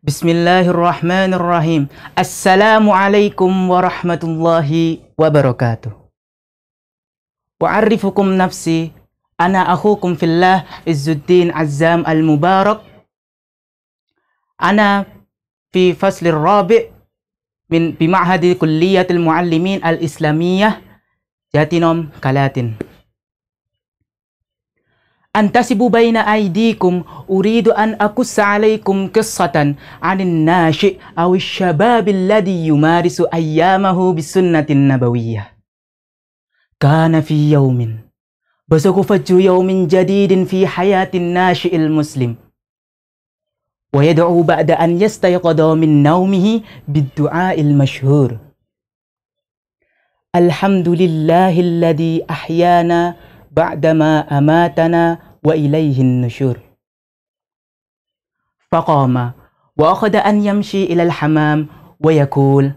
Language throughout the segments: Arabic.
بسم الله الرحمن الرحيم السلام عليكم ورحمة الله وبركاته أعرفكم نفسي أنا أخوكم في الله عز الدين عزام المبارك أنا في فصل الرابع من بمعهد كلية المعلمين الإسلامية جاتينوم كالاتين أنتسب بين أيديكم أريد أن أقص عليكم قصة عن الناشئ أو الشباب الذي يمارس أيامه بالسنة النبوية كان في يوم بزغ فجر يوم جديد في حياة الناشئ المسلم ويدعو بعد أن يستيقظ من نومه بالدعاء المشهور الحمد لله الذي أحيانا بعدما أماتنا وإليه النشور فقام وأخذ أن يمشي إلى الحمام ويقول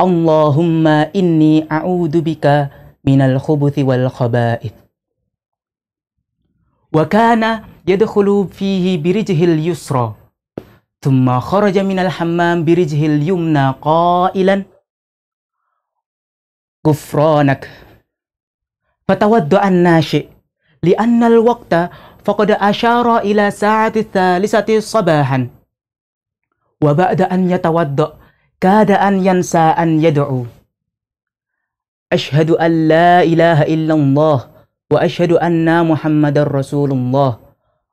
اللهم إني أعوذ بك من الخبث والخبائث وكان يدخل فيه برجه اليسرى ثم خرج من الحمام برجه اليمنى قائلا غفرانك فتود الناشئ لأن الوقت فقد أشار إلى ساعة الثالثة صباحا وبعد أن يتوضأ كاد أن ينسى أن يدعو أشهد أن لا إله إلا الله وأشهد أن محمد رسول الله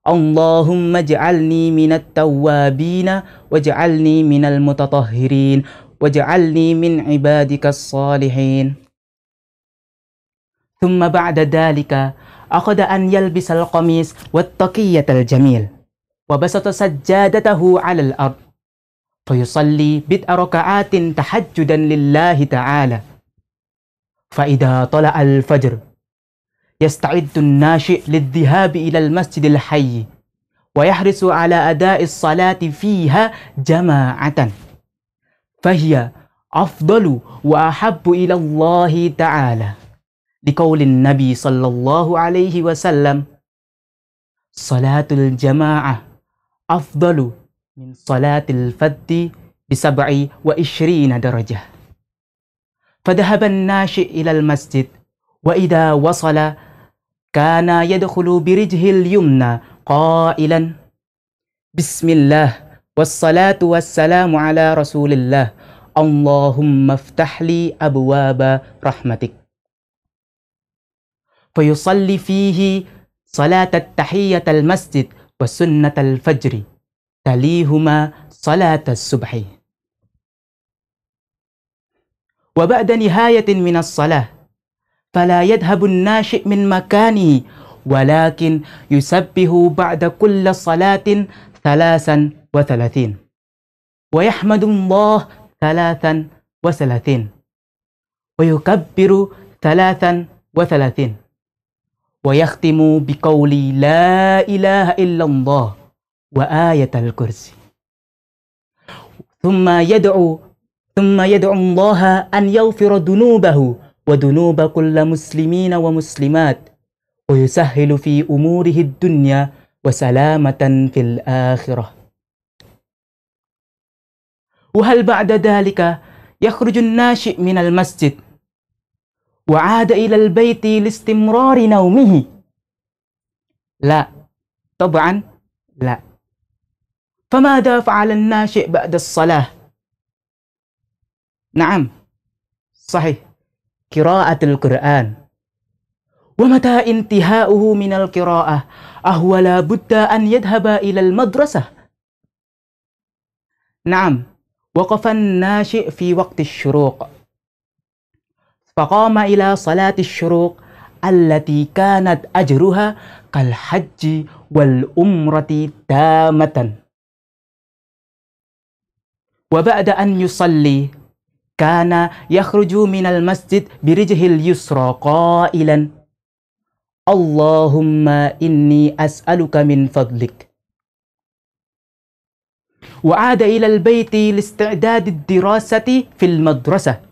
اللهم اجعلني من التوابين واجعلني من المتطهرين واجعلني من عبادك الصالحين ثم بعد ذلك أخذ أن يلبس القميص والتقية الجميل وبسط سجادته على الأرض فيصلي بضع ركعات تحجدا لله تعالى فإذا طلع الفجر يستعد الناشئ للذهاب إلى المسجد الحي ويحرص على أداء الصلاة فيها جماعة فهي أفضل وأحب إلى الله تعالى لقول النبي صلى الله عليه وسلم صلاة الجماعة أفضل من صلاة الفتي بسبع وعشرين درجة فذهب الناشئ إلى المسجد وإذا وصل كان يدخل برجه اليمنى قائلا بسم الله والصلاة والسلام على رسول الله اللهم افتح لي أبواب رحمتك فيصلي فيه صلاة التحية المسجد وسنة الفجر تليهما صلاة الصبح وبعد نهاية من الصلاة فلا يذهب الناشئ من مكانه ولكن يسبه بعد كل صلاة ثلاثا وثلاثين ويحمد الله ثلاثا وثلاثين ويكبر ثلاثا وثلاثين ويختم بقول لا إله إلا الله وآية الكرسي ثم يدعو ثم يدعو الله أن يغفر ذنوبه وذنوب كل مسلمين ومسلمات ويسهل في أموره الدنيا وسلامة في الآخرة وهل بعد ذلك يخرج الناشئ من المسجد وعاد إلى البيت لاستمرار نومه لا طبعا لا فماذا فعل الناشئ بعد الصلاة؟ نعم صحيح قراءة القرآن ومتى انتهاؤه من القراءة أهو لا بد أن يذهب إلى المدرسة نعم وقف الناشئ في وقت الشروق فقام إلى صلاة الشروق التي كانت أجرها كالحج والأمرة تامة وبعد أن يصلي كان يخرج من المسجد برجه اليسرى قائلا اللهم إني أسألك من فضلك وعاد إلى البيت لاستعداد الدراسة في المدرسة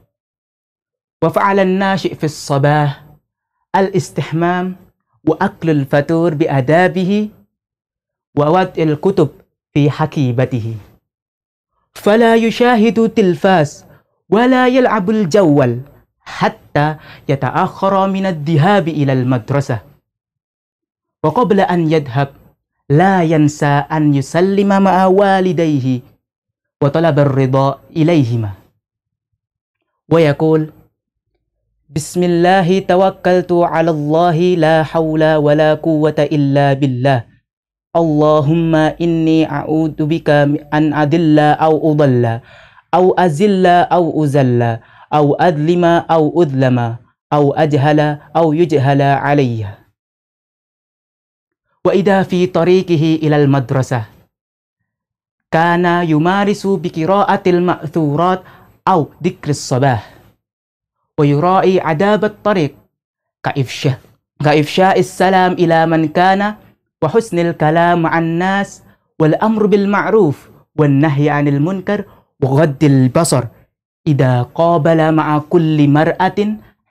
وفعل الناشئ في الصباح الاستحمام وأكل الفطور بأدابه ووضع الكتب في حقيبته فلا يشاهد تلفاز ولا يلعب الجوال حتى يتأخر من الذهاب إلى المدرسة وقبل أن يذهب لا ينسى أن يسلم مع والديه وطلب الرضا إليهما ويقول بسم الله توكلت على الله لا حول ولا قوة إلا بالله اللهم إني أعوذ بك أن أدل أو أضل أو أزل أو أزل أو أظلم أو أظلم أو أجهل أو يجهل علي وإذا في طريقه إلى المدرسة كان يمارس بقراءة المأثورات أو ذكر الصباح ويرائي عذاب الطريق كإفشاء كإفشاء السلام إلى من كان وحسن الكلام عن الناس والأمر بالمعروف والنهي عن المنكر وغض البصر إذا قابل مع كل مرأة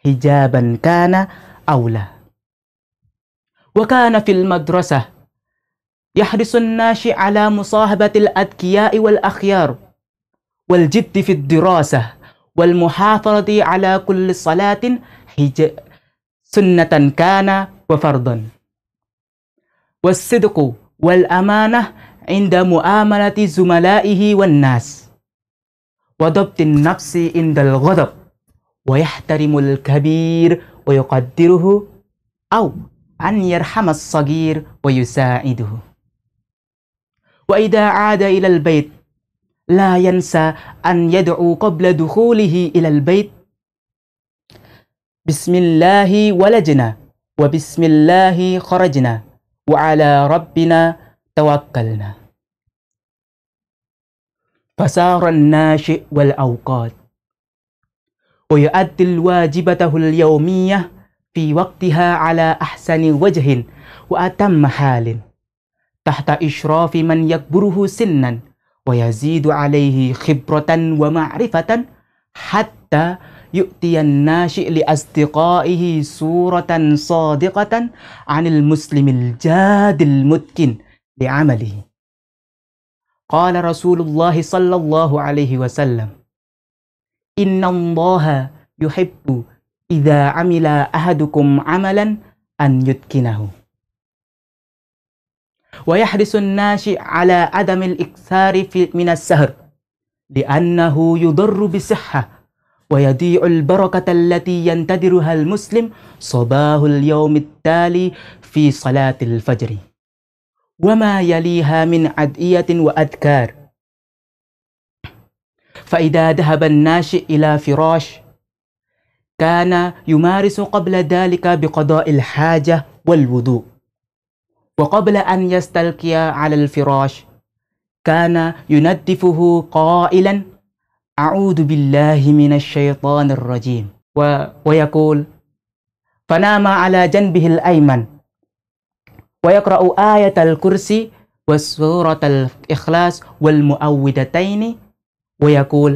حجابا كان أو لا وكان في المدرسة يحرص الناشئ على مصاحبة الأذكياء والأخيار والجد في الدراسة والمحافظة على كل صلاة حج سنة كان وفرضا والصدق والأمانة عند مؤاملة زملائه والناس وضبط النفس عند الغضب ويحترم الكبير ويقدره أو أن يرحم الصغير ويساعده وإذا عاد إلى البيت لا ينسى أن يدعو قبل دخوله إلى البيت بسم الله ولجنا وبسم الله خرجنا وعلى ربنا توكلنا فسار الناشئ والأوقات ويؤدي الواجبته اليومية في وقتها على أحسن وجه وأتم حال تحت إشراف من يكبره سناً ويزيد عليه خبرة ومعرفة حتى يؤتي الناشئ لأصدقائه صورة صادقة عن المسلم الجاد المتقن لعمله قال رسول الله صلى الله عليه وسلم إن الله يحب إذا عمل أحدكم عملا أن يتقنه ويحرص الناشئ على عدم الإكثار في من السهر لأنه يضر بصحة ويضيع البركة التي ينتظرها المسلم صباح اليوم التالي في صلاة الفجر وما يليها من عدئية وأذكار فإذا ذهب الناشئ إلى فراش كان يمارس قبل ذلك بقضاء الحاجة والوضوء وقبل أن يستلقي على الفراش كان يندفه قائلا أعوذ بالله من الشيطان الرجيم و ويقول فنام على جنبه الأيمن ويقرأ آية الكرسي وسورة الإخلاص والمؤودتين ويقول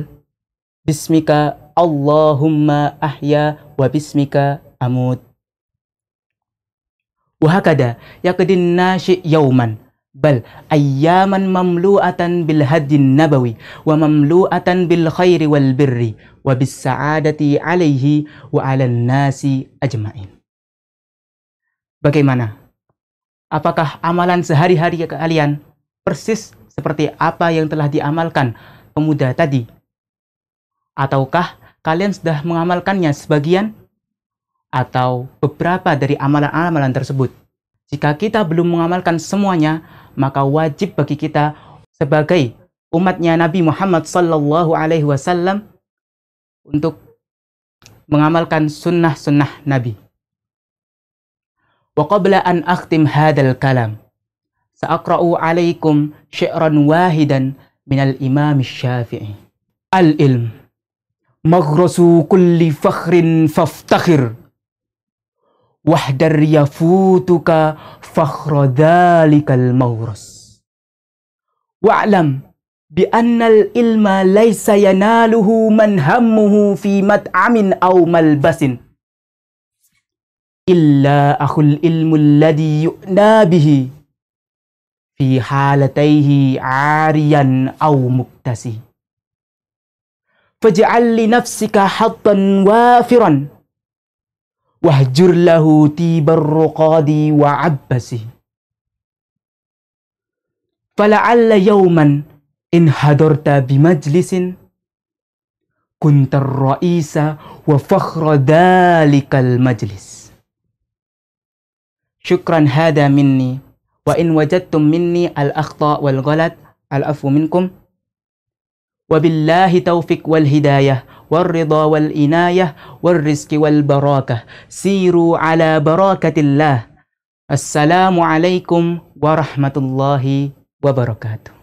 باسمك اللهم أحيا وباسمك أموت Wahakada yakdin nashi yauman bal ayyaman mamlu'atan bil hadin nabawi wa mamlu'atan bil khairi wal birri wa Bagaimana? Apakah amalan sehari-hari kalian persis seperti apa yang telah diamalkan pemuda tadi? Ataukah kalian sudah mengamalkannya sebagian? atau beberapa dari amalan-amalan tersebut. Jika kita belum mengamalkan semuanya, maka wajib bagi kita sebagai umatnya Nabi Muhammad Sallallahu Alaihi Wasallam untuk mengamalkan sunnah-sunnah Nabi. Wa qabla an akhtim hadal kalam, sa'akra'u alaikum syi'ran wahidan minal imam syafi'i. Al-ilm, maghrasu kulli fakhrin faftakhir. wahdar yafutuka fakhra dhalikal mawras wa'lam bi annal ilma laysa yanaluhu man hammuhu fi mat'amin aw malbasin illa akhul ilmu alladhi yu'na bihi fi halatayhi ariyan aw muktasi faj'al li nafsika hattan wafiran واهجر له تيب الرقاد وعبسه فلعل يوما إن حضرت بمجلس كنت الرئيس وفخر ذلك المجلس شكرا هذا مني وإن وجدتم مني الأخطاء والغلط العفو منكم وبالله توفيق والهداية والرضا والإناية والرزق والبركة سيروا على بركة الله السلام عليكم ورحمة الله وبركاته